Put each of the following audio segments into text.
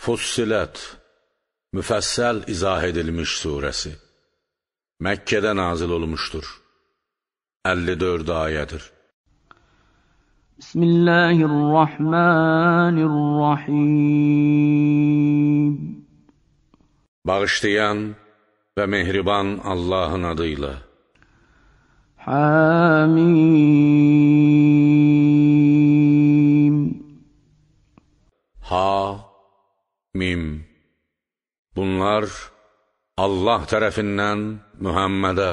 Fussilət Müfəssəl izah edilmiş surəsi Məkkədə nazil olmuşdur. 54 ayədir. Bismillahirrahmanirrahim Bağışlayan və mehriban Allahın adıyla. Hamim Mim Bunlar Allah tərəfindən Mühəmmədə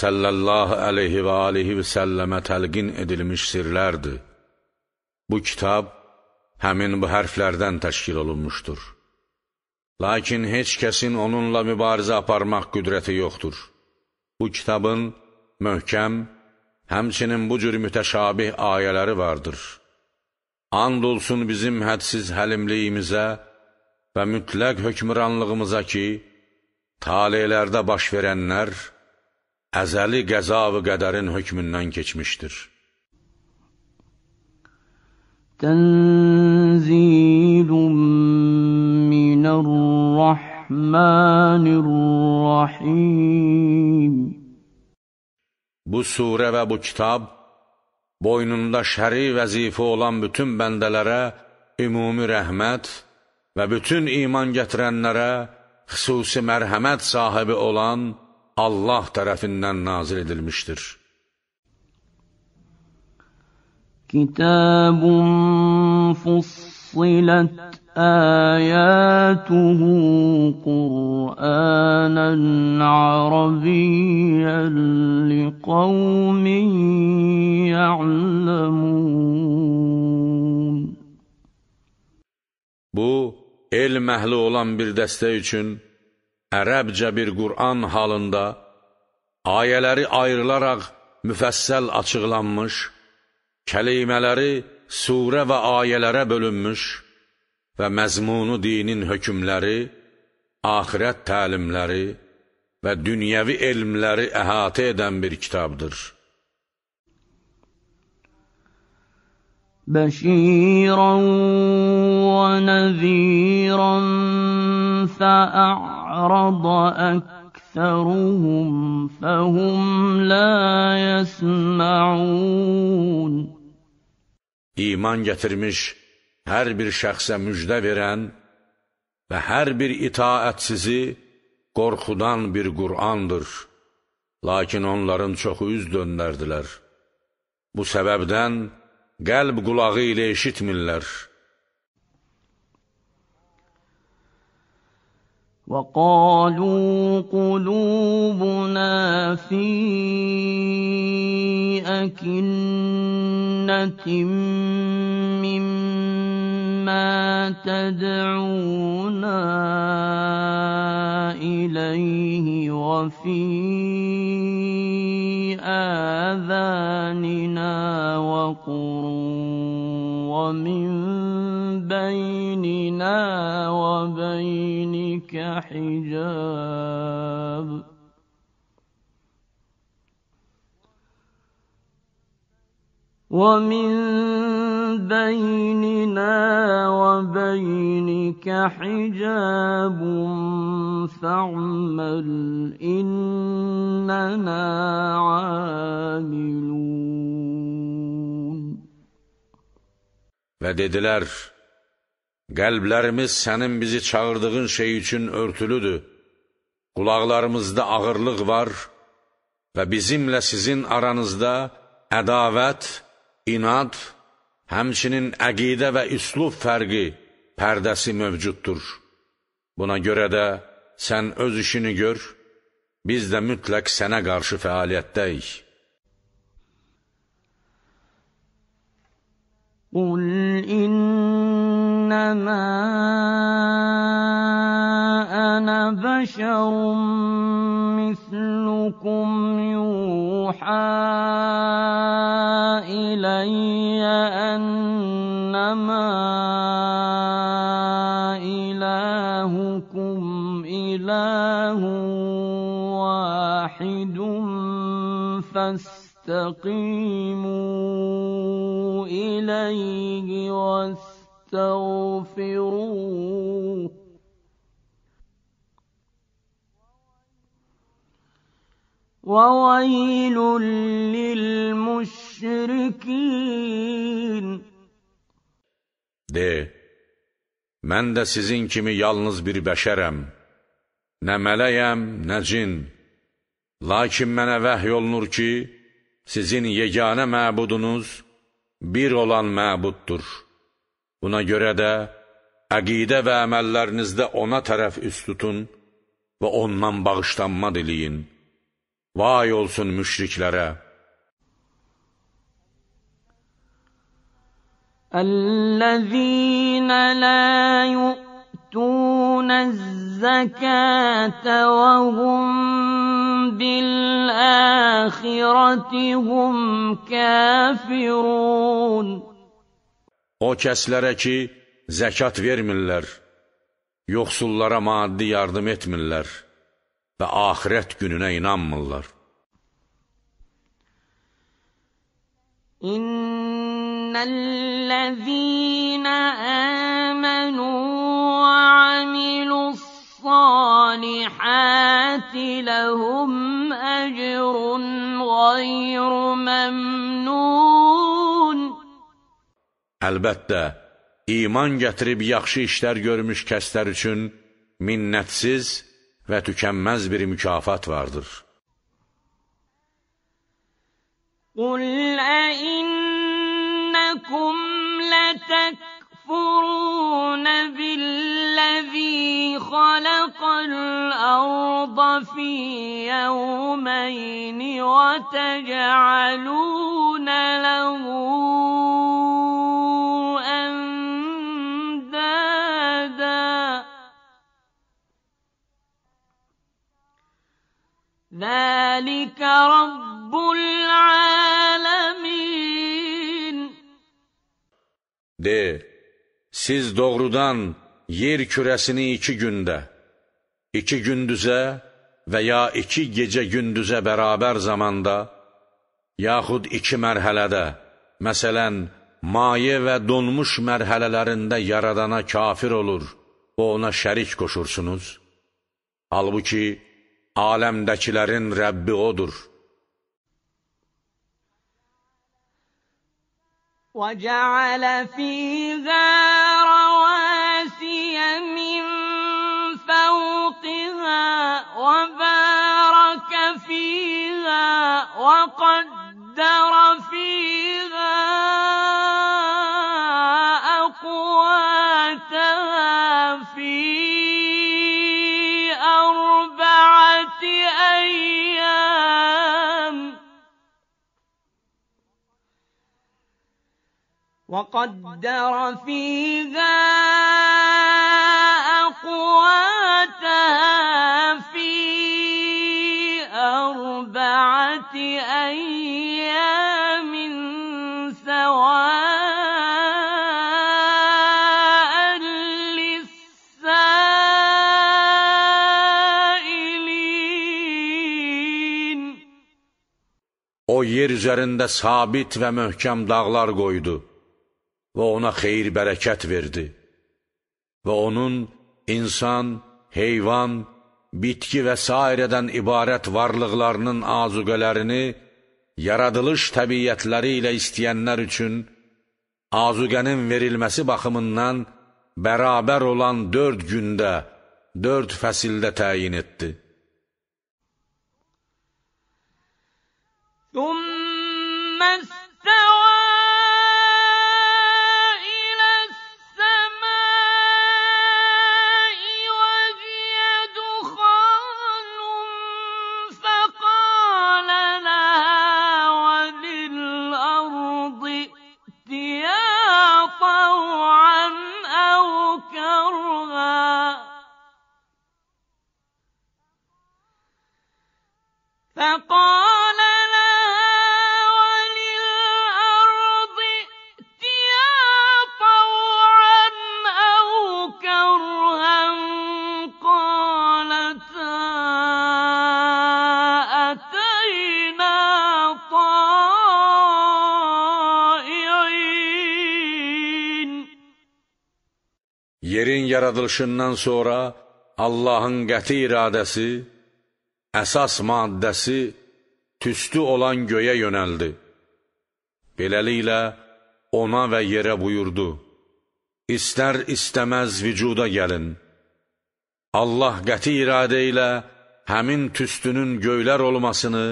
səllallahu əleyhi və alihi və səlləmə təlqin edilmiş sirlərdir. Bu kitab həmin bu hərflərdən təşkil olunmuşdur. Lakin heç kəsin onunla mübarizə aparmaq qüdrəti yoxdur. Bu kitabın möhkəm, həmçinin bu cür mütəşabih ayələri vardır. And olsun bizim hədsiz həlimliyimizə, və mütləq hökmranlığımıza ki, talelərdə baş verənlər əzəli qəza-vı qədərin hökmündən keçmişdir. Tənzilun minər-rəhmanir-rəhim Bu surə və bu kitab boynunda şəri vəzifə olan bütün bəndələrə ümumi rəhmət, və bütün iman gətirənlərə xüsusi mərhəmət sahibi olan Allah tərəfindən nazil edilmişdir. Kitabun fussilat ayatuhu Qur'anan arabiyyan liqawmin ya'lamun Bu el məhli olan bir dəstə üçün ərəbcə bir Qur'an halında ayələri ayrılaraq müfəssəl açıqlanmış, kəlimələri surə və ayələrə bölünmüş və məzmunu dinin hökmləri, axirət təlimləri və dünyəvi elmləri əhatə edən bir kitabdır. بشيرا ونذيرا فأعرض أكثرهم فهم لا يسمعون İman gətirmiş hər bir şəxsə müjdə verən və hər bir itaətsizi qorxudan bir Qur'andır. Lakin onların çoxu üz dönlərdilər. Bu səbəbdən, qəlb qulağı ilə eşitmirlər. وقالوا قلوبنا في أكنة مما تدعونا إليه وفي آذاننا وقر ومن بيننا وبينك حجاب ومن بيننا وبينك حجاب فاعمل إننا عاملون Və dedilər, qəlblərimiz sənin bizi çağırdığın şey üçün örtülüdür. Qulaqlarımızda ağırlıq var və bizimlə sizin aranızda ədavət, inad, Həmçinin əqidə və üslub fərqi pərdəsi mövcuddur. Buna görə də sən öz işini gör, biz də mütləq sənə qarşı fəaliyyətdəyik. Qul in إنما أنا بشر مثلكم يوحى إلي أنما إلهكم إله واحد فاستقيموا إليه واسلموا فاستغفروه وويل للمشركين De, mən də sizin kimi yalnız bir bəşərəm, nə mələyəm, nə cin. Lakin mənə vəhy olunur ki, sizin yeganə məbudunuz bir olan məbuddur.'' Buna görə də əqidə və əməllərinizdə ona tərəf üst tutun və ondan bağışlanma diliyin. Vay olsun müşriklərə! الذين لا يؤتون الزكاة وهم بالآخرة هم كافرون O kəslərə ki, zəkat vermirlər, yoxsullara maddi yardım etmirlər və axirət gününə inanmırlar. İnnellezîne âmenû ve amilussalihâti lehum ecrun gayru memnûn Əlbəttə, iman gətirib yaxşı işlər görmüş kəslər üçün minnətsiz və tükənməz bir mükafat vardır. Qul əinnəkum لتكفرون بالذي خلق الأرض في يومين وتجعلون له ذلك رب العالمين De, siz doğrudan yer kürəsini iki gündə, iki gündüzə və ya iki gecə gündüzə bərabər zamanda, yaxud iki mərhələdə, məsələn, maye və donmuş mərhələlərində yaradana kafir olur, və ona şərik qoşursunuz. Halbuki, aləmdəkilərin Rəbbi odur. وَجَعَلَ فِيهَا رَوَاسِيَ مِن فَوْقِهَا وَبَارَكَ فِيهَا وَقَدَّرَ فِيهَا وقدر فيها أقواتها في أربعة أيام سواء للسائلين O yer üzerinde sabit ve möhkem dağlar koydu. və ona xeyir-bərəkət verdi və onun insan, heyvan, bitki və s. ibarət varlıqlarının azuqələrini yaradılış təbiyyətləri ilə istəyənlər üçün azuqənin verilməsi baxımından bərabər olan dörd gündə, dörd fəsildə təyin etdi. ثم yaradılışından sonra Allahın qəti iradəsi, əsas maddəsi tüstü olan göyə yönəldi. Beləliklə, ona və yerə buyurdu, İstər istəməz vücuda gəlin. Allah qəti iradə ilə həmin tüstünün göylər olmasını,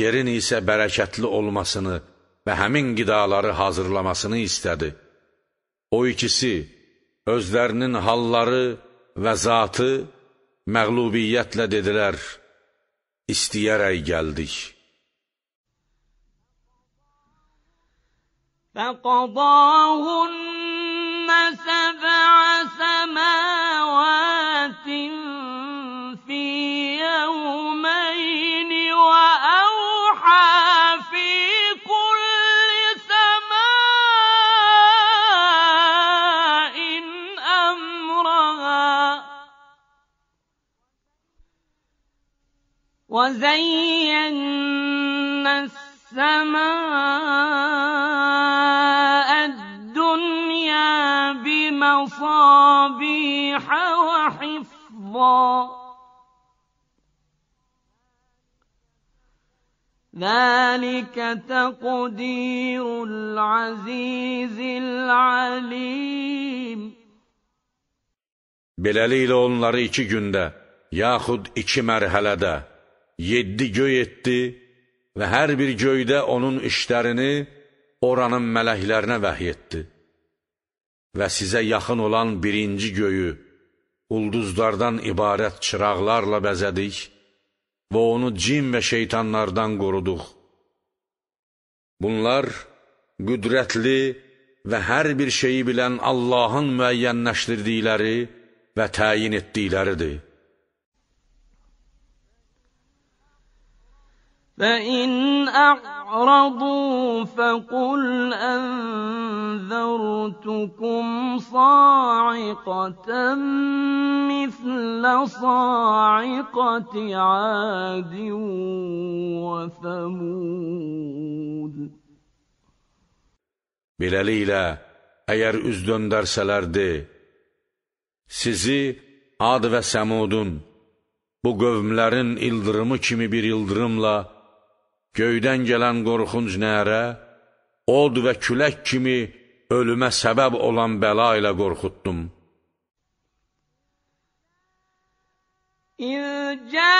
yerin isə bərəkətli olmasını və həmin qidaları hazırlamasını istədi. O ikisi, özlərinin halları və zatı məğlubiyyətlə dedilər, istəyərək gəldik. فَقَضَاهُنَّ وزينا السماء الدنيا بمصابيح وحفظا ذلك تقدير العزيز العليم Beləliklə onları iki gündə, yaxud iki mərhələdə yeddi göy etdi və hər bir göydə onun işlərini oranın mələklərinə vəhiy etdi. Və sizə yaxın olan birinci göyü ulduzlardan ibarət çıraqlarla bəzədik və onu cin və şeytanlardan qoruduq. Bunlar qüdrətli və hər bir şeyi bilən Allahın müəyyənləşdirdikləri və təyin etdikləridir. فإن أعرضوا فقل أنذرتكم صاعقة مثل صاعقة عاد وثمود Beləliklə, əgər üz döndərsələrdi, sizi Ad və Səmudun, bu qövmlərin ildırımı kimi bir ildırımla Göydən gələn qorxunc nərə, od və külək kimi ölümə səbəb olan bəla ilə qorxutdum. İncə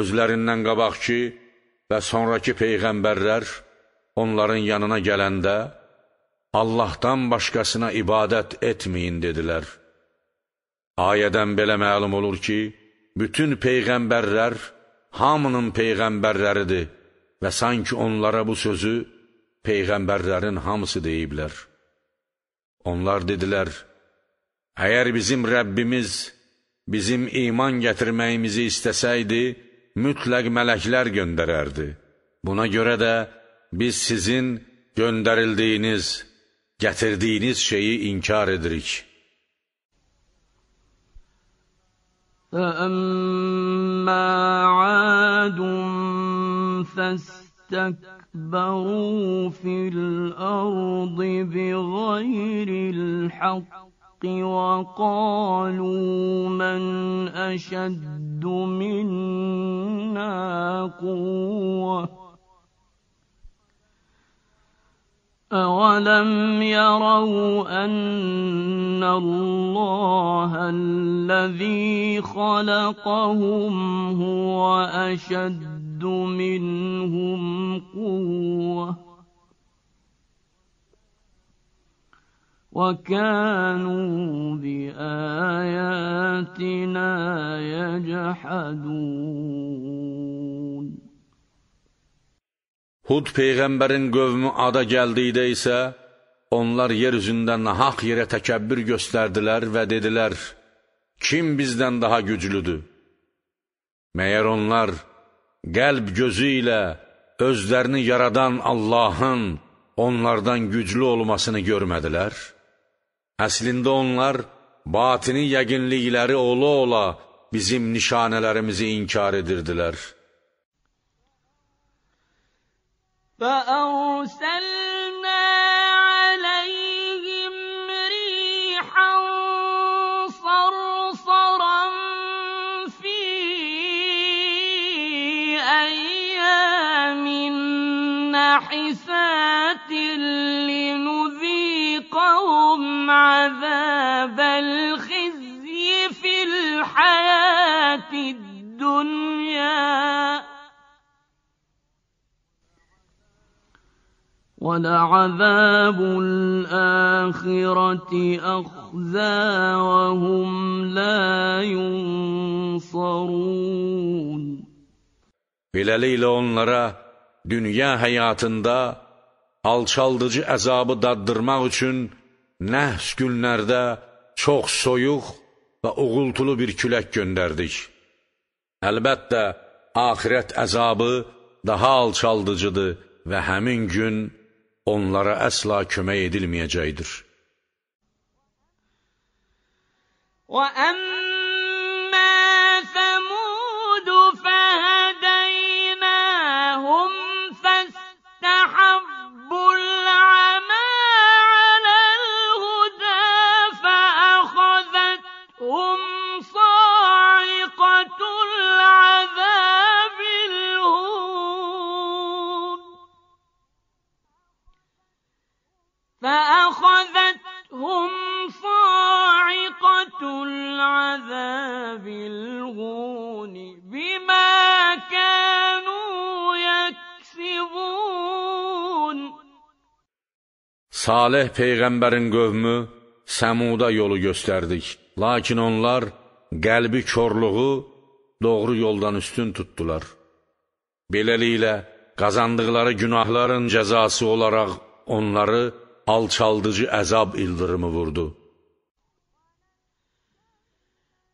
Özlərindən qabaqki və sonrakı peyğəmbərlər onların yanına gələndə Allahdan başqasına ibadət etməyin dedilər. Ayədən belə məlum olur ki, bütün peyğəmbərlər hamının peyğəmbərləridir və sanki onlara bu sözü peyğəmbərlərin hamısı deyiblər. Onlar dedilər, əgər bizim Rəbbimiz bizim iman gətirməyimizi istəsəydi, mütləq mələklər göndərərdi. Buna görə də biz sizin göndərildiyiniz, gətirdiyiniz şeyi inkar edirik. فَأَمَّا عَادٌ فَاسْتَكْبَرُوا اسْتَكْبَرُوا فِي الْأَرْضِ بِغَيْرِ الْحَقِّ الحق وقالوا من أشد منا قوة أولم يروا أن الله الذي خلقهم هو أشد منهم قوةً وكانوا بآياتنا yechhadun Hud peyğəmbərin qövmü ada gəldikdə isə onlar yer üzündə nahaq yerə təkəbbür göstərdilər və dedilər: Kim bizdən daha güclüdür? Məyər onlar qəlb gözü ilə özlərini yaradan Allahın onlardan güclü olmasını görmədilər? Əslində onlar batini yəqinlikləri ola-ola bizim nişanələrimizi inkar edirdilər. فَأَرْسَلْنَا عَلَيْهِمْ رِيحًا صَرْصَرًا فِي أَيَّامٍ نَحِسَاتٍ لِنُذِيقَ عذاب الخزي في الحياة الدنيا ولعذاب الآخرة أخزى وهم لا ينصرون Beləliklə onlara dünya həyatında alçaldıcı əzabı daddırmaq üçün nəhs günlərdə çox soyuq və uğultulu bir külək göndərdik. Əlbəttə, axirət əzabı daha alçaldıcıdır və həmin gün onlara əsla kömək edilməyəcəkdir. وَأَمَّا بالهون بما كانوا يكسبون Salih peyğəmbərin qövmü Səmuda yolu göstərdik. Lakin onlar qəlbi körluğu doğru yoldan üstün tutdular. Beləliklə, qazandıqları günahların cəzası olaraq onları alçaldıcı əzab ildırımı vurdu.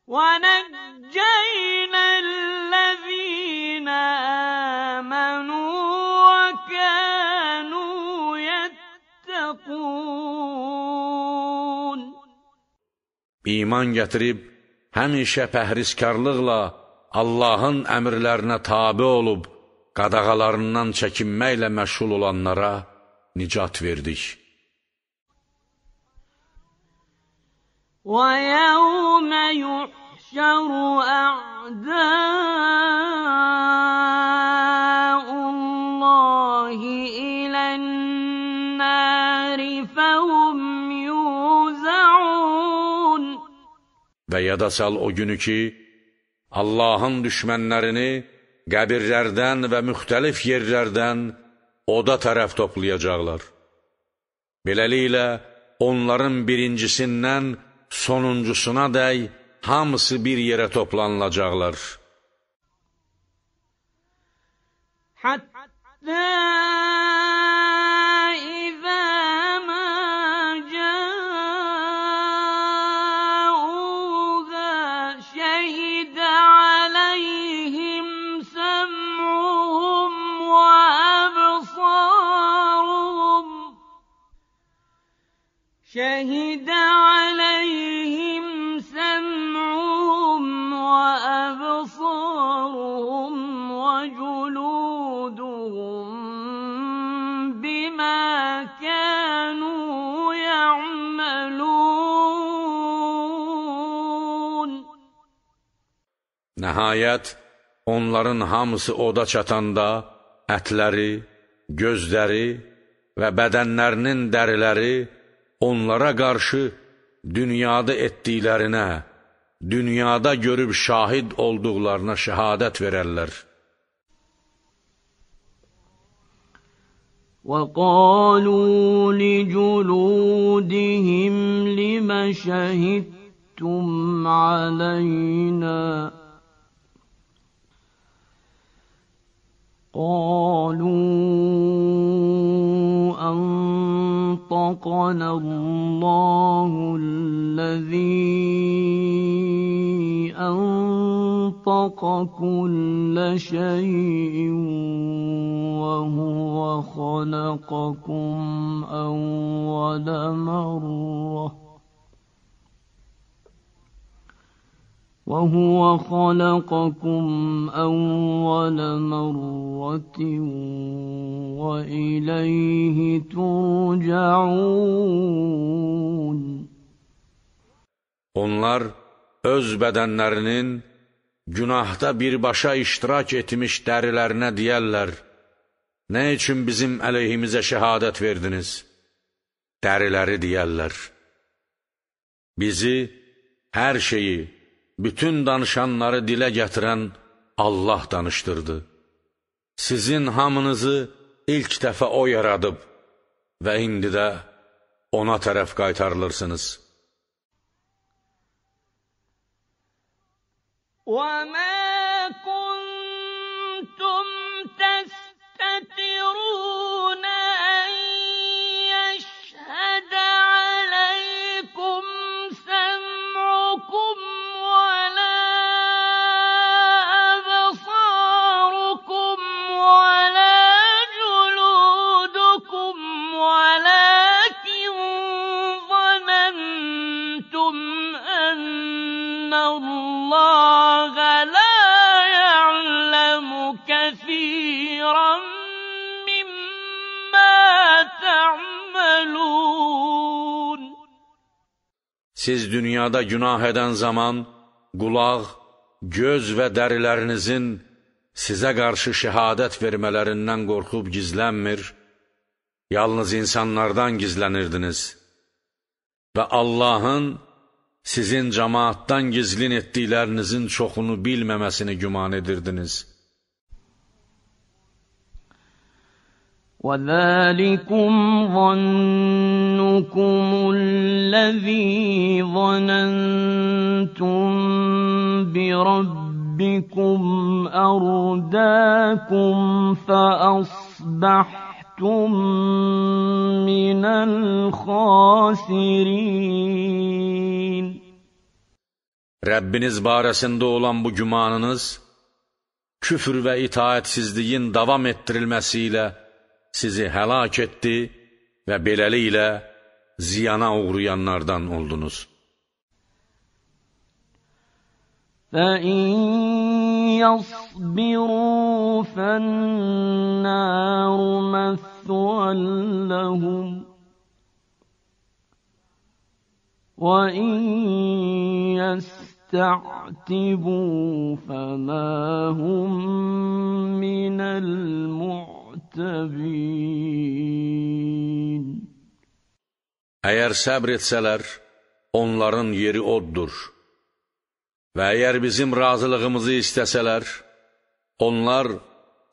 ونجينا الذين آمنوا وكانوا يتقون İman gətirib həmişə pəhriskarlıqla Allahın əmrlərinə tabe olub qadağalarından çəkinməklə məşğul olanlara nicat verdik. ويوم يحشر أعداء الله إلى النار فهم يوزعون Və yada sal o günü ki, Allahın düşmənlərini qəbirlərdən və müxtəlif yerlərdən oda tərəf toplayacaqlar. Beləliklə, onların birincisindən sonuncusuna dək hamısı bir yere toplanılacaqlar. Hətta Nəhayət, onların hamısı oda çatanda ətləri, gözləri və bədənlərinin dəriləri onlara qarşı dünyada etdiklərinə, dünyada görüb şahid olduqlarına şəhadət verərlər. وَقَالُوا لِجُلُودِهِمْ لِمَ شَهِدْتُمْ عَلَيْنَا قالوا أنطقنا الله الذي أنطق كل شيء وهو خلقكم أول مرة وهو خلقكم أول مرة وإليه turcaun. Onlar öz bədənlərinin günahda birbaşa iştirak etmiş derilerine deyərlər, Ne için bizim əleyhimizə şehadet verdiniz? Derileri deyərlər, bizi, her şeyi, bütün danışanları dile gətirən Allah danışdırdı. Sizin hamınızı ilk dəfə O yaradıb və indi də Ona tərəf qaytarılırsınız. وَمَا Siz dünyada günah edən zaman qulaq, göz və dərilərinizin sizə qarşı şəhadət vermələrindən qorxub gizlənmir, yalnız insanlardan gizlənirdiniz və Allahın sizin cəmaatdan gizlin etdiklərinizin çoxunu bilməməsini güman edirdiniz.'' وذلكم ظنكم الذي ظننتم بربكم أرداكم فأصبحتم من الخاسرين Rəbbiniz barəsində olan bu gümanınız küfr və itaətsizliyin davam etdirilməsi ilə sizi həlak etdi və beləliklə ziyana uğrayanlardan oldunuz. فَإِنْ يَصْبِرُوا فَالنَّارُ مَثْوًا لَهُمْ وَإِنْ يَسْتَعْتِبُوا فَمَا هُمْ مِنَ الْمُعْتَدِينَ muttəqin. Əgər səbr etsələr, onların yeri oddur. Və əgər bizim razılığımızı istəsələr, onlar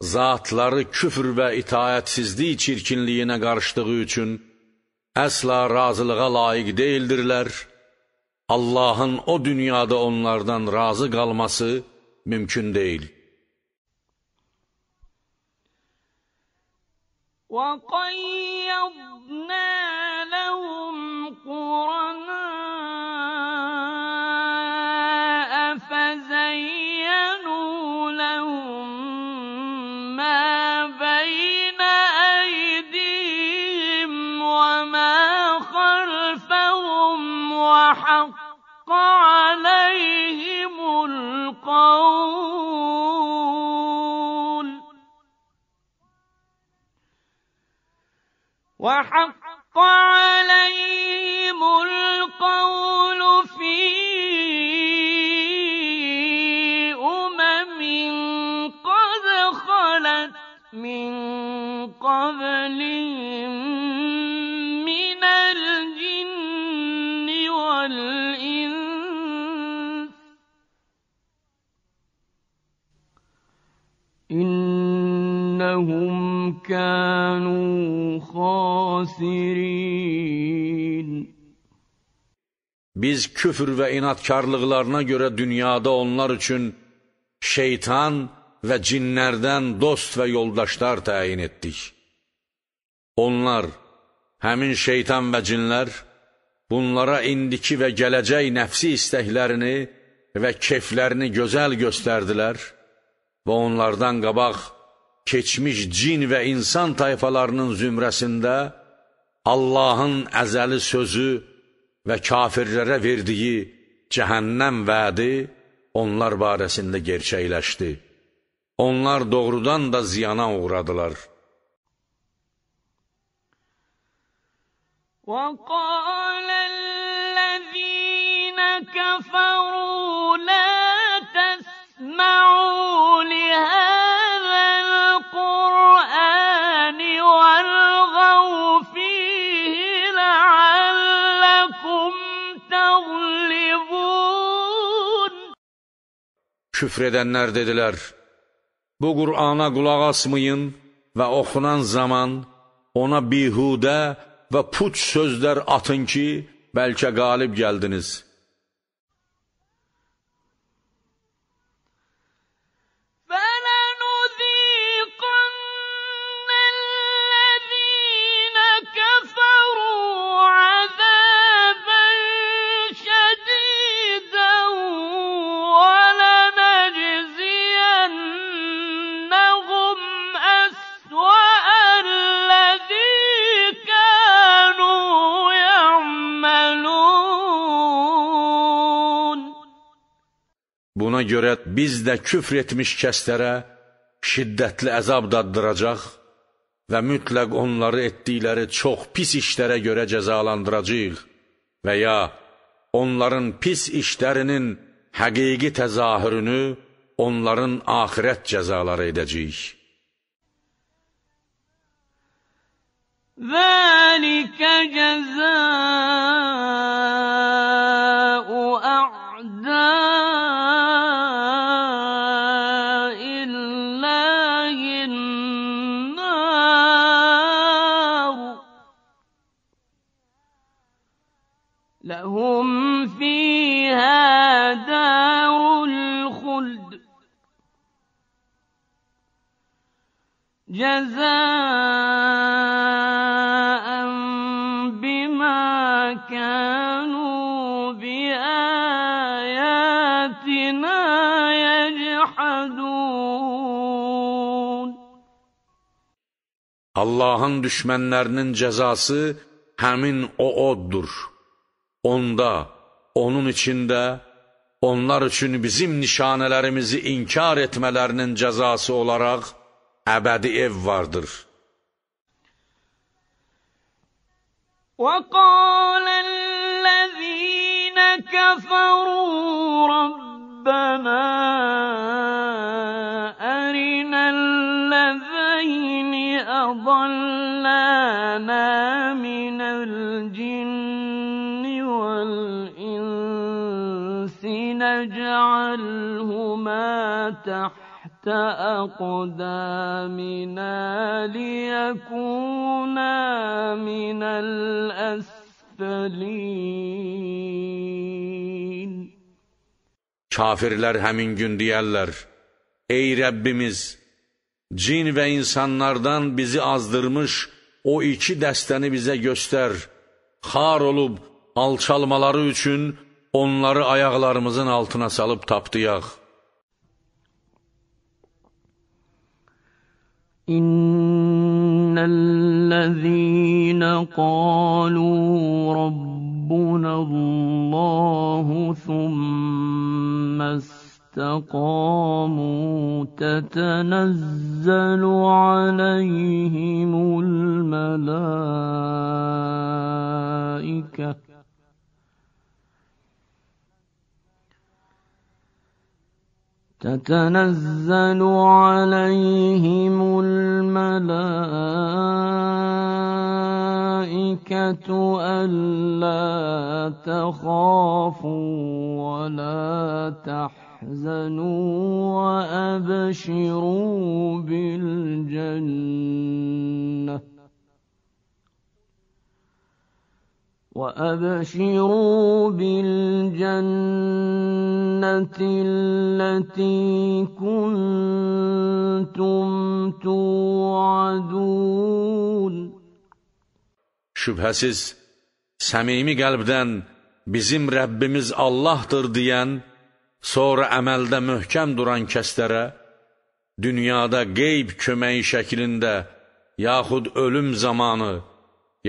zatları küfr və itayətsizlik çirkinliyinə qarışdığı üçün əsla razılığa layiq deyildirlər, Allahın o dünyada onlardan razı qalması mümkün deyil. وقيضنا لهم قرناء فزينوا لهم ما بين أيديهم وما خلفهم وحق عليهم القول وحق عليهم القول فيه إنهم كانوا خاسرين Biz küfür və inatkarlıqlarına görə dünyada onlar üçün şeytan və cinlərdən dost və yoldaşlar təyin etdik. Onlar, həmin şeytan və cinlər, bunlara indiki və gələcək nəfsi istəklərini və keflərini gözəl göstərdilər və onlardan qabaq keçmiş cin ve insan tayfalarının zümrəsində Allahın əzəli sözü ve kafirlere verdiği cehennem vədi onlar barəsində gerçəkləşdi. Onlar doğrudan da ziyana uğradılar. وَقَالَ الَّذِينَ كَفَرُوا لَا تَسْمَعُوا Küfr edənlər dedilər, bu Qur'ana qulaq asmayın və oxunan zaman ona bihudə və puç sözlər atın ki, bəlkə qalib gəldiniz.'' Buna görə biz də küfr etmiş kəslərə şiddətli əzab daddıracaq və mütləq onları etdikləri çox pis işlərə görə cəzalandıracaq və ya onların pis işlərinin həqiqi təzahürünü onların axirət cəzaları edəcəyik. ذلك جزاء Allahın düşmənlərinin cəzası həmin o oddur. Onda, onun içində, onlar üçün bizim nişanələrimizi inkar etmələrinin cəzası olaraq, əbədi ev vardır. وقال الذين كفروا ربنا أرنا الذين أضلانا من الجن والإنس نجعلهما تحت تحت أقدامنا ليكونا من الأسفلين Kafirlər həmin gün deyərlər, Ey Rəbbimiz, cin və insanlardan bizi azdırmış o iki dəstəni bizə göstər, xar olub alçalmaları üçün onları ayaqlarımızın altına salıb tapdıyaq. إن الذين قالوا ربنا الله ثم استقاموا تتنزل عليهم الملائكه تتنزل عليهم الملائكة ألا تخافوا ولا تحزنوا وأبشروا بالجنة وأبشروا بالجنة التي كنتم توعدون Şübhəsiz, səmimi qəlbdən bizim Rəbbimiz Allahdır deyən, sonra əməldə möhkəm duran kəslərə, dünyada qeyb köməyi şəklində yaxud ölüm zamanı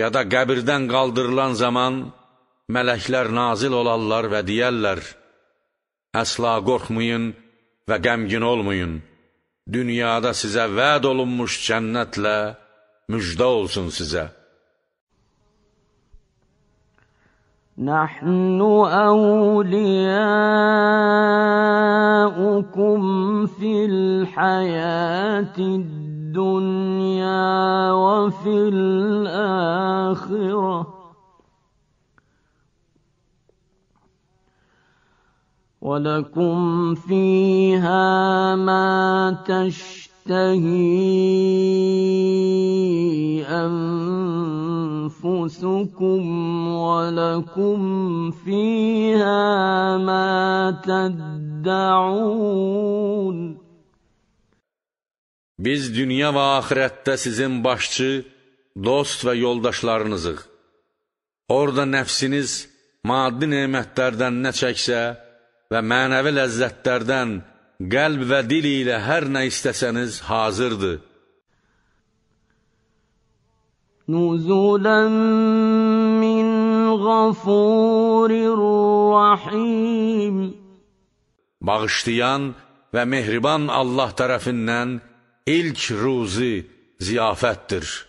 ya da qəbirdən qaldırılan zaman mələklər nazil olarlar və deyərlər, Əsla qorxmayın və qəmgin olmayın, dünyada sizə vəd olunmuş cənnətlə müjdə olsun sizə. نحن أولياؤكم في الحياة الدنيا الدنيا وفي الآخرة ولكم فيها ما تشتهي أنفسكم ولكم فيها ما تدعون Biz dünya və axirətdə sizin başçı, dost və yoldaşlarınızıq. Orada nəfsiniz maddi nemətlərdən nə çəksə və mənəvi ləzzətlərdən qəlb və dil ilə hər nə istəsəniz hazırdır. Nuzulən min ğafurir rahim Bağışlayan və mehriban Allah tərəfindən ilk ruzi ziyafətdir.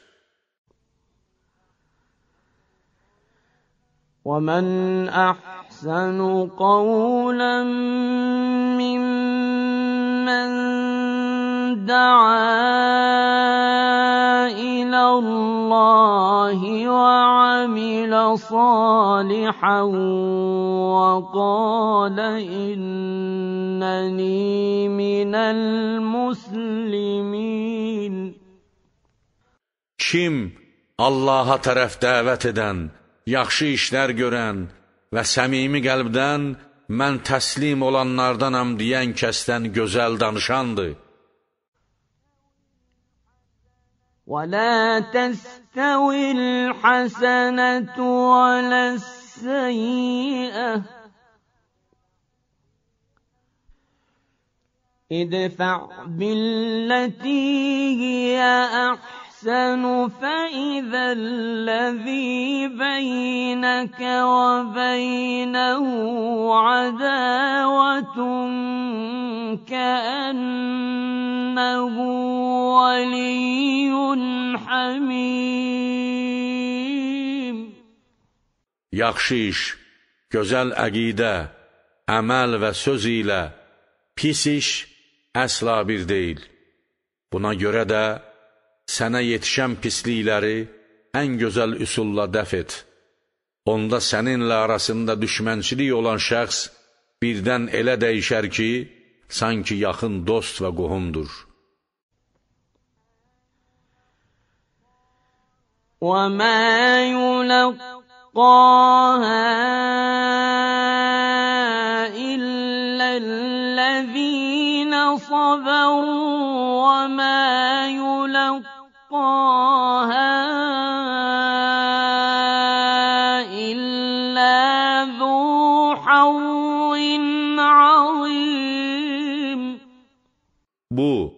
وَمَنْ أَحْسَنُ قَوْلًا مِّمَّنْ دَعَا إلى الله وعمل صالحا وقال إنني من المسلمين Kim Allaha tərəf dəvət edən, yaxşı işlər görən və səmimi qəlbdən mən təslim olanlardanam deyən kəsdən gözəl danışandır. ولا تستوي الحسنة ولا السيئة ادفع بالتي هي أحسن أحسن فإذا الذي بينك وبينه عداوة كأنه ولي حميم Yaxşı iş, gözəl əqidə, əməl və söz ilə pis iş əsla bir deyil. Buna görə də sənə yetişən pislikləri ən gözəl üsulla dəf et. Onda səninlə arasında düşmənçilik olan şəxs birdən elə dəyişər ki, sanki yaxın dost və qohumdur. وَمَا يُلَقَّاهَا إِلَّا الَّذِينَ صَبَرُوا وَمَا يُلَقَّاهَا يلقاها إلا ذو حظ عظيم Bu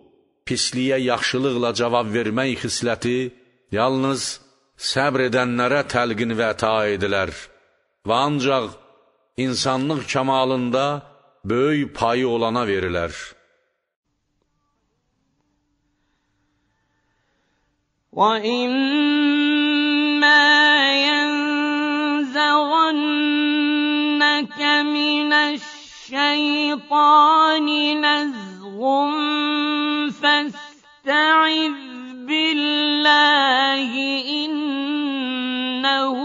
pisliyə yaxşılıqla cavab vermək xisləti yalnız səbr edənlərə təlqin və əta edilər və ancaq insanlıq kəmalında böyük payı olana verilər. وَإِمَّا يَنزَغَنَّكَ مِنَ الشَّيْطَانِ نَزْغٌ فَاسْتَعِذْ بِاللَّهِ إِنَّهُ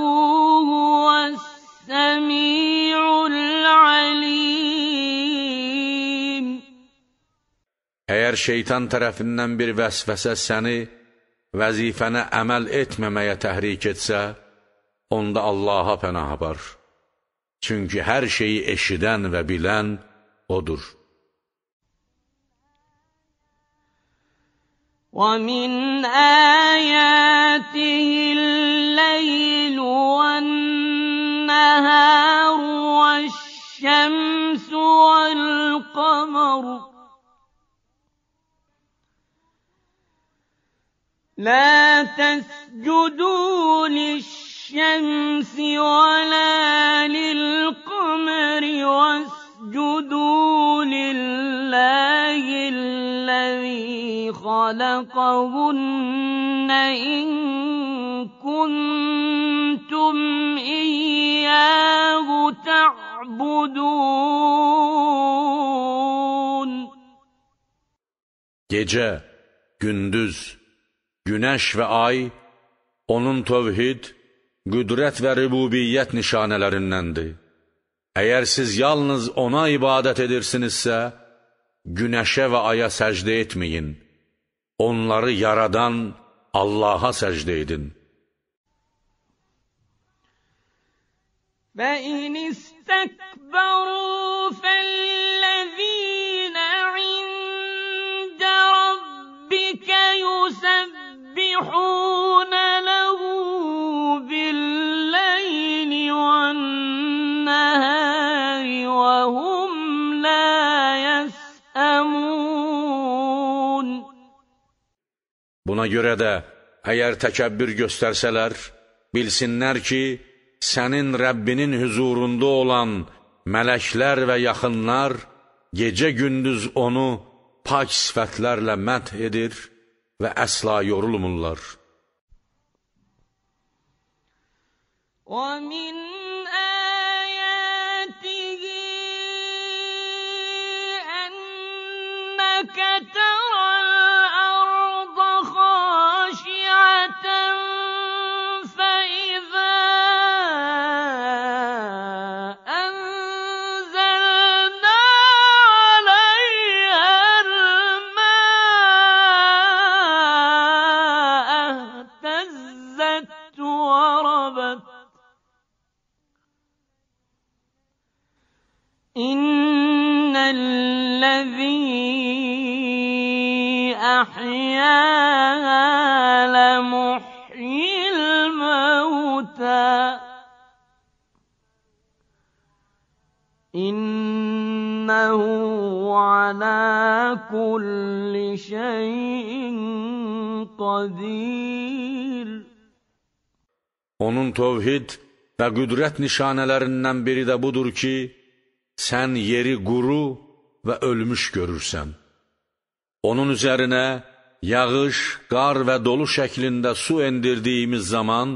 هُوَ السَّمِيعُ الْعَلِيمُ Əgər şeytan tərəfindən bir vəsvəsə səni vəzifənə əməl etməməyə təhrik etsə, onda Allaha pənah apar. Çünki hər şeyi eşidən və bilən O'dur. وَمِنْ آيَاتِهِ اللَّيْلُ وَالنَّهَارُ وَالشَّمْسُ وَالْقَمَرُ لا تسجدوا للشمس ولا للقمر واسجدوا لله الذي خلقهن إن كنتم إياه تعبدون Gece, gündüz, Güneş ve ay onun tövhid, Güdret ve Rububiyet nişanələrindəndir. Eğer siz yalnız ona ibadet edirsinizse, Güneşe ve aya səcdə etmeyin. Onları yaradan Allaha səcdə edin. Və in istəkbəru fəl يسبحون له بالليل والنهار وهم لا يسأمون Buna görə də əgər təkəbbür göstərsələr, bilsinlər ki, sənin Rəbbinin huzurunda olan mələklər və yaxınlar gecə-gündüz onu pak sifətlərlə məth edir, və əsla yorulmurlar. وَمِنْ آيَاتِهِ أَنَّكَ تَرَى Tövhid və qüdrət nişanələrindən biri də budur ki, sən yeri quru və ölmüş görürsən. Onun üzərinə yağış, qar və dolu şəklində su endirdiyimiz zaman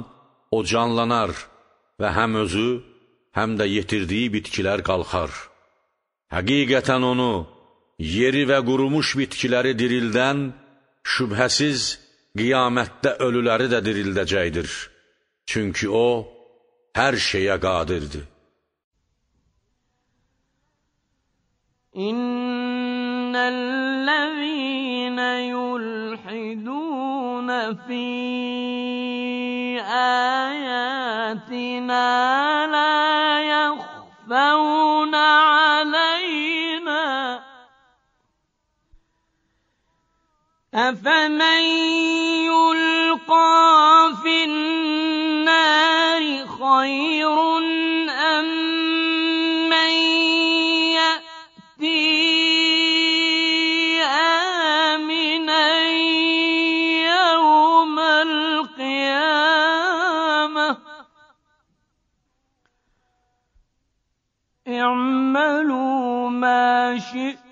o canlanar və həm özü, həm də yetirdiyi bitkilər qalxar. Həqiqətən onu, yeri və qurumuş bitkiləri dirildən, şübhəsiz qiyamətdə ölüləri də dirildəcəkdir.'' Çünki o, hər şeyə qadirdir. İnnellezîne yulhidûne fî âyâtinâ lâ يخفون علينا أفمن يلقى خير أَمَّن يأتي آمنا يوم القيامة اعملوا ما شئتم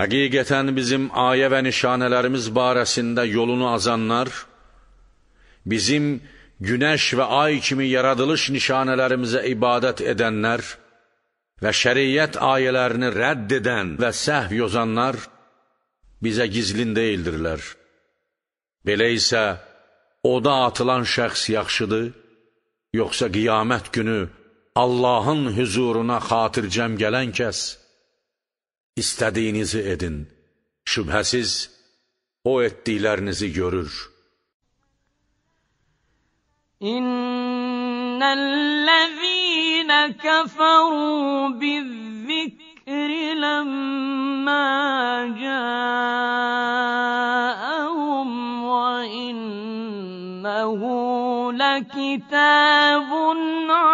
Həqiqətən bizim ayə və nişanələrimiz barəsində yolunu azanlar, bizim günəş və ay kimi yaradılış nişanələrimizə ibadət edənlər və şəriət ayələrini rədd edən və səhv yozanlar bizə gizlin deyildirlər. Belə isə, oda atılan şəxs yaxşıdır, yoxsa qiyamət günü Allahın hüzuruna xatircəm gələn kəs, İstediğinizi edin. Şüphesiz o etdiklərinizi görür. İnnellezîne keferû bizzikri lemmâ câ'ahum ve innehu lekitabun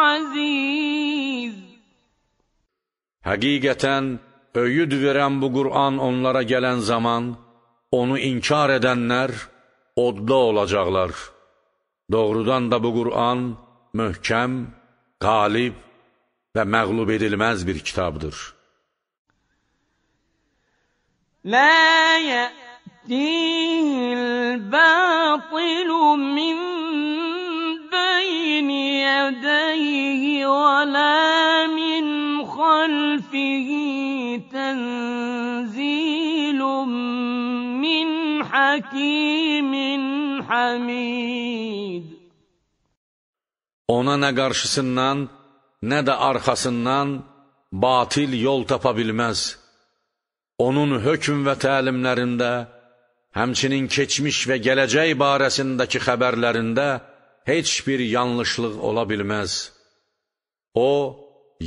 aziz. Həqiqətən, Öyüd verən bu Qur'an onlara gələn zaman, onu inkar edənlər odda olacaqlar. Doğrudan da bu Qur'an möhkəm, qalib və məğlub edilməz bir kitabdır. La ya'tihil batilu min حكيم حميد Ona nə qarşısından, nə də arxasından batil yol tapa bilməz. Onun hökm və təlimlərində, həmçinin keçmiş və gələcək barəsindəki xəbərlərində heç bir yanlışlıq ola bilməz. O,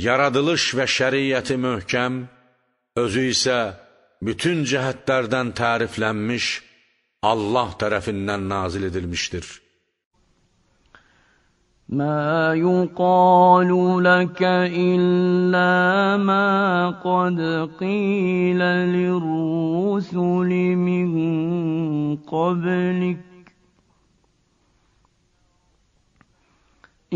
yaradılış və şəriəti möhkəm, özü isə bütün cəhətlərdən təriflənmiş Allah tərəfindən nazil edilmişdir. Mə yuqalu ləkə illə mə qad qilə lirrusuli min qablik.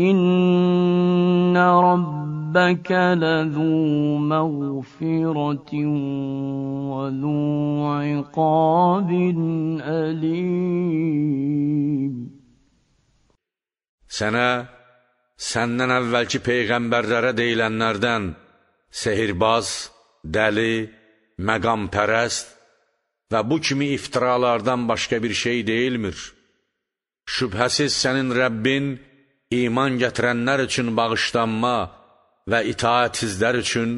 İnnə rabb ربك لذو مغفرة وذو عقاب أليم Sənə, səndən əvvəlki peyğəmbərlərə deyilənlərdən sehirbaz, dəli, məqampərəst ve bu kimi iftiralardan başka bir şey değil deyilmir. Şüphesiz senin Rabb'in iman gətirənlər için bağışlanma, və itaətizlər üçün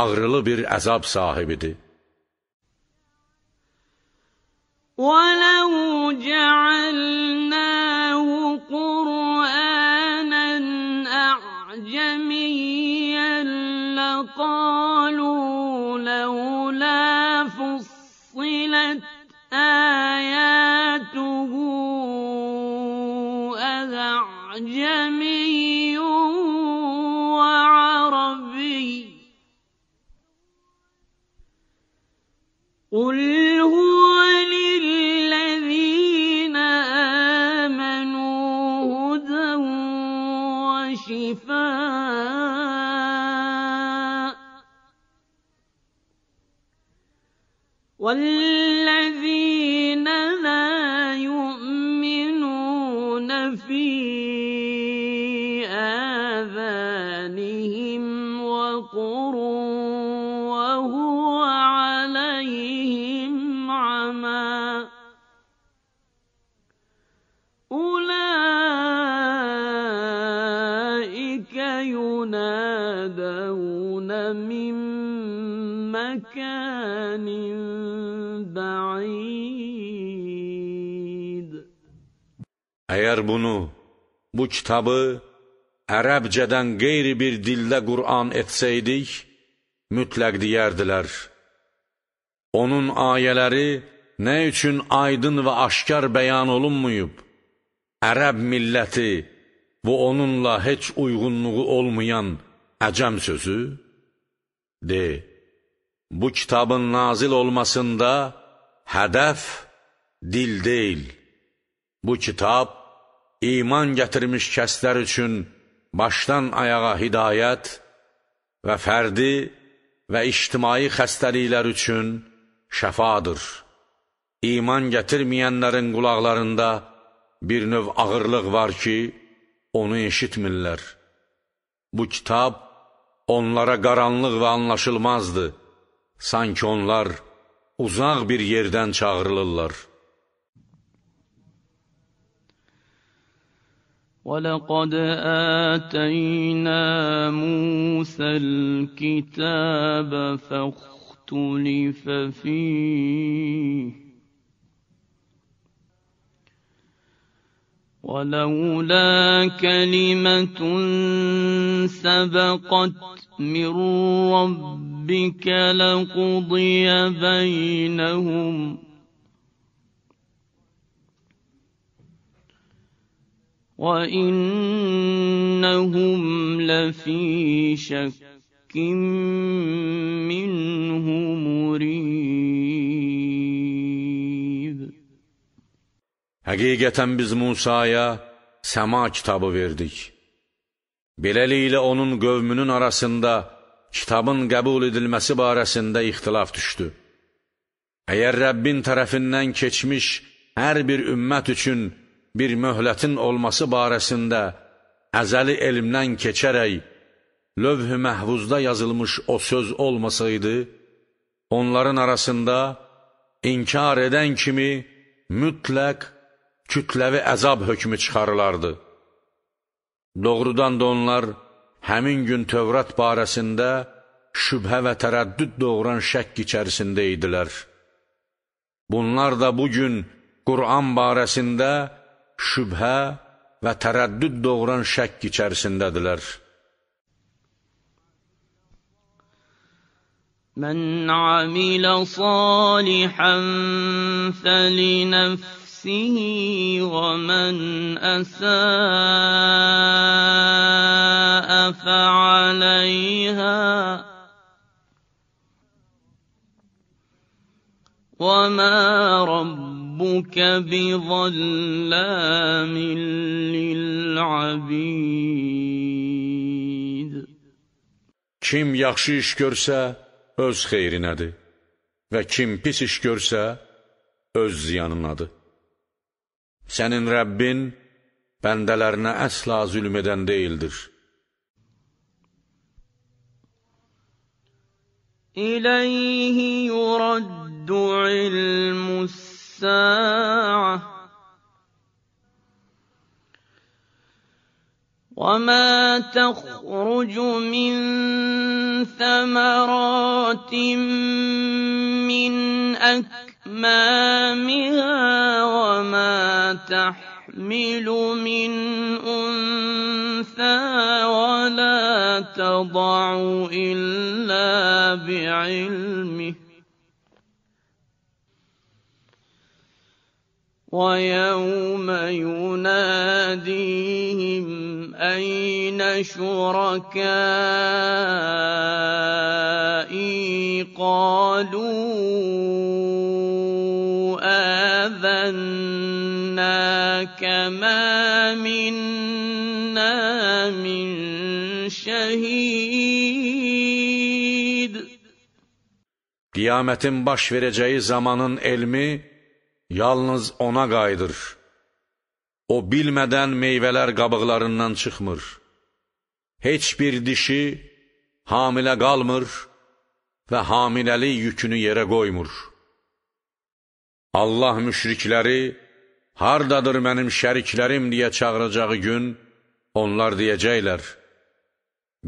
ağrılı bir əzab sahibidir. وَلَوْ جَعَلْنَاهُ قُرْآنًا أَعْجَمِيًّا لَقَالَ من بعيد Əgər bunu, bu kitabı ərəbcədən qeyri bir dildə Qur'an etsəydik, mütləq deyərdilər. Onun ayələri nə üçün aydın və aşkar bəyan olunmuyub? Ərəb milləti, bu onunla heç uyğunluğu olmayan əcəm sözü? De, Bu kitabın nazil olmasında hədəf dil deyil. Bu kitab iman gətirmiş kəslər üçün başdan ayağa hidayət və fərdi və ictimai xəstəliklər üçün şəfadır. İman gətirməyənlərin qulaqlarında bir növ ağırlıq var ki, onu eşitmirlər. Bu kitab onlara qaranlıq və anlaşılmazdır. Sanki onlar uzaq bir yerdən çağırılırlar. وَلَقَدْ آتَيْنَا مُوسَى الْكِتَابَ فَاخْتُلِفَ فِيهِ ولولا كلمة سبقت من رب ربك لقضي بينهم وإنهم لفي شك منه مريب Həqiqətən biz Musaya səma kitabı verdik. Bileliyle onun qövmünün arasında kitabın qəbul edilməsi barəsində ixtilaf düşdü. Əgər Rəbbin tərəfindən keçmiş hər bir ümmət üçün bir möhlətin olması barəsində əzəli elmdən keçərək lövh-ü məhvuzda yazılmış o söz olmasaydı, onların arasında inkar edən kimi mütləq kütləvi əzab hökmü çıxarılardı. Doğrudan da onlar, həmin gün Tövrat barəsində şübhə və tərəddüd doğuran şəkk içərisində idilər. Bunlar da bu gün Qur'an barəsində şübhə və tərəddüd doğuran şəkk içərisindədilər. Mən amilə salihən fəlinəf بنفسه ومن أساء فعليها وما ربك بظلام للعبيد Kim yaxşı iş görsə, öz xeyrinədir və kim pis iş görsə, öz ziyanınadır. Sənin Rəbbin bəndələrinə əsla zülm edən deyildir. İləyhi yuraddu ilmus-sa'ah وما تخرج من ثمرات من أكمامها وما تحمل من أنثى ولا تضع إلا بعلمه ويوم يناديهم أين شركائي قالوا آذَنَّاكَ مَا مِنَّا مِن şəhid. Qiyamətin baş verəcəyi zamanın elmi yalnız ona qayıdır. O bilmədən meyvələr qabıqlarından çıxmır. Heç bir dişi hamilə qalmır və hamiləlik yükünü yerə qoymur. Allah müşrikləri hardadır mənim şəriklərim deyə çağıracağı gün onlar deyəcəklər,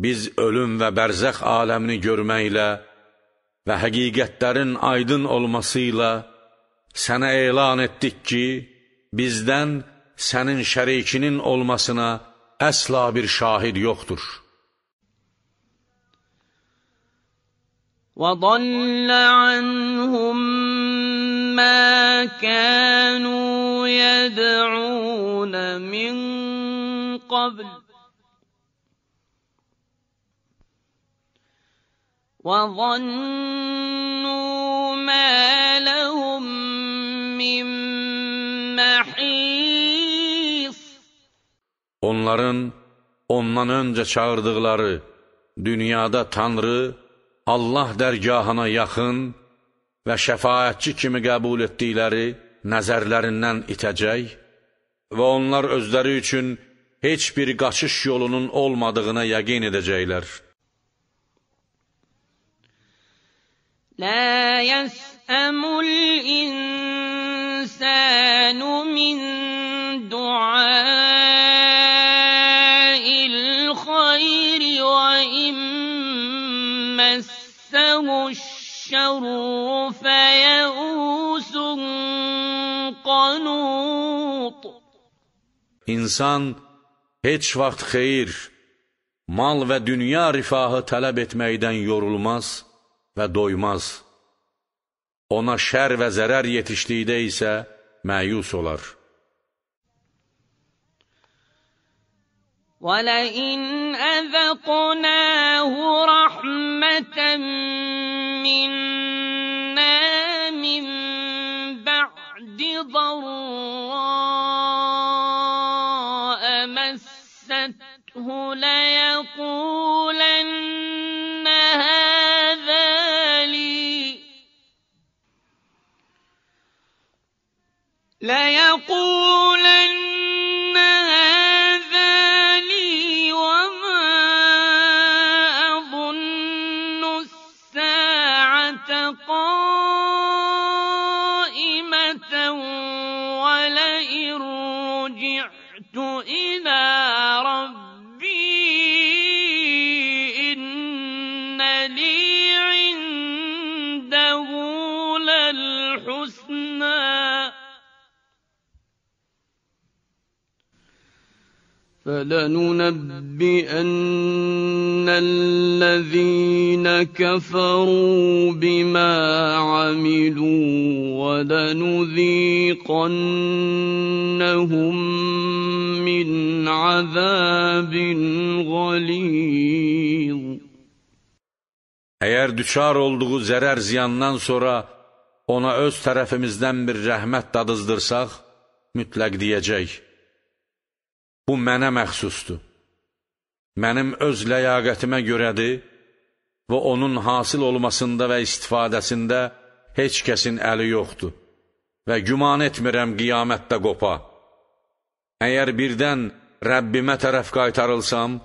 biz ölüm və bərzəx aləmini görməklə və həqiqətlərin aydın olması ilə sənə elan etdik ki, bizdən sənin şərikinin olmasına əsla bir şahid yoxdur.'' وضل عنهم ما كانوا يدعون من قبل وظنوا ما لهم من محيص Onların ondan önce çağırdıkları dünyada Tanrı Allah dərgahına yaxın və şəfaətçi kimi qəbul etdikləri nəzərlərindən itəcək və onlar özləri üçün heç bir qaçış yolunun olmadığına yəqin edəcəklər. La yəsəmul insan İnsan heç vaxt xeyir, mal və dünya rifahı tələb etməkdən yorulmaz və doymaz. Ona şər və zərər yetişdikdə isə məyus olar. وَلَئِنْ أَذَقْنَاهُ رَحْمَةً مِنَّا مِنْ بَعْدِ ضَرَّاءٍ ليقولن هذا لي ليقولن فلننبئن الذين كفروا بما عملوا ولنذيقنهم من عذاب غليظ Əgər düçar olduğu zərər ziyandan sonra ona öz tərəfimizdən bir rəhmət dadızdırsaq, mütləq deyəcək, Bu mənə məxsusdur. Mənim öz ləyaqətimə görədir və onun hasil olmasında və istifadəsində heç kəsin əli yoxdur və güman etmirəm qiyamətdə qopa. Əgər birdən Rəbbimə tərəf qaytarılsam,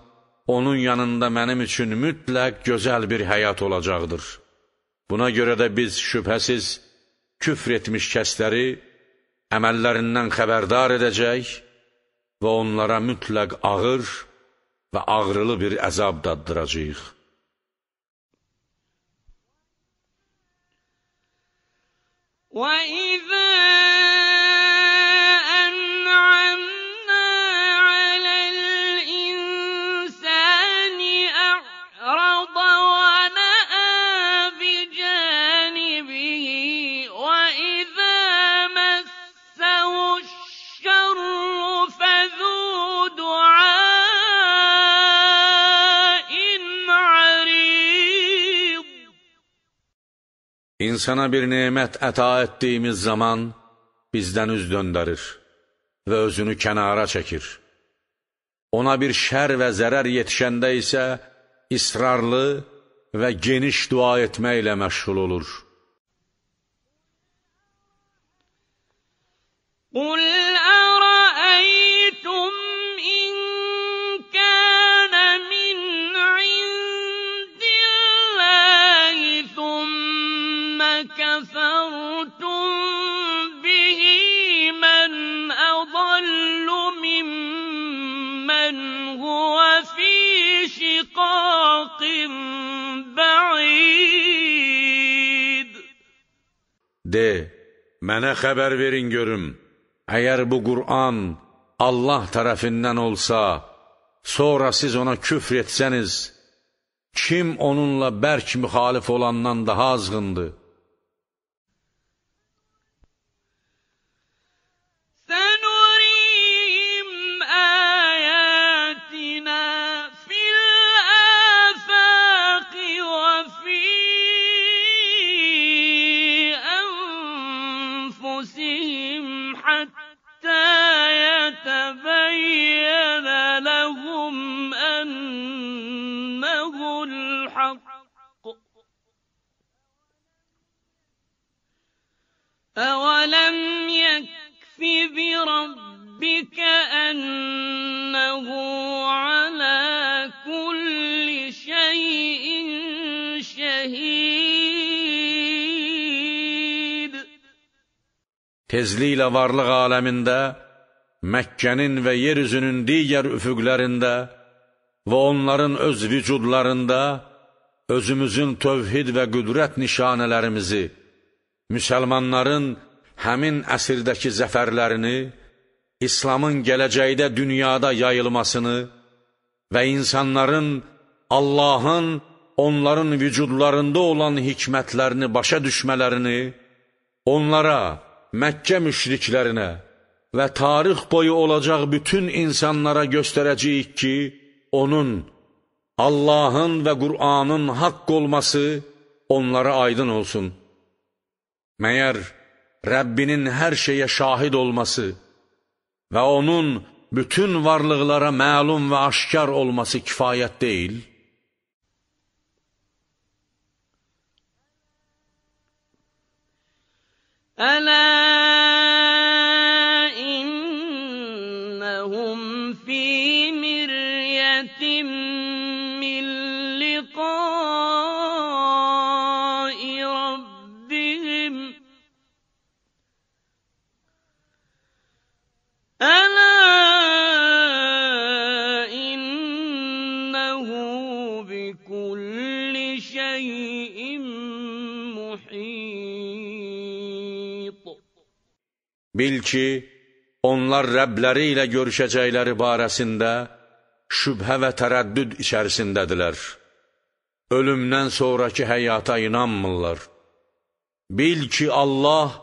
onun yanında mənim üçün mütləq gözəl bir həyat olacaqdır. Buna görə də biz şübhəsiz küfr etmiş kəsləri əməllərindən xəbərdar edəcək və onlara mütləq ağır və ağrılı bir əzab daddıracağıq. وَإِذَا İnsana bir nemət əta etdiyimiz zaman bizdən üz döndərir və özünü kənara çəkir. Ona bir şər və zərər yetişəndə isə israrlı və geniş dua etməklə məşğul olur. Qul De, mənə xəbər verin görüm, əgər bu Qur'an Allah tərəfindən olsa, sonra siz ona küfr etsəniz, kim onunla bərk müxalif olandan daha azğındır? أولم يكف بربك أنه على كل شيء şəhid Tezliklə varlıq aləmində Məkkənin və yer üzünün digər üfüqlərində və onların öz vücudlarında özümüzün tövhid və qüdrət nişanələrimizi müsəlmanların həmin əsrdəki zəfərlərini, İslamın gələcəkdə dünyada yayılmasını və insanların Allahın onların vücudlarında olan hikmətlərini başa düşmələrini, onlara, Məkkə müşriklərinə və tarix boyu olacaq bütün insanlara göstərəcəyik ki, onun, Allahın və Qur'anın haqq olması onlara aydın olsun.'' Məyər Rabbinin her şeye şahid olması ve onun bütün varlıklara məlum ve aşkar olması kifayət değil. Ələ Bil ki, onlar Rəbləri ilə görüşəcəkləri barəsində şübhə və tərəddüd içərisindədirlər. Ölümdən sonraki həyata inanmırlar. Bil ki, Allah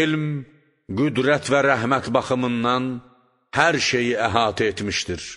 elm, qüdrət və rəhmət baxımından hər şeyi əhatə etmişdir.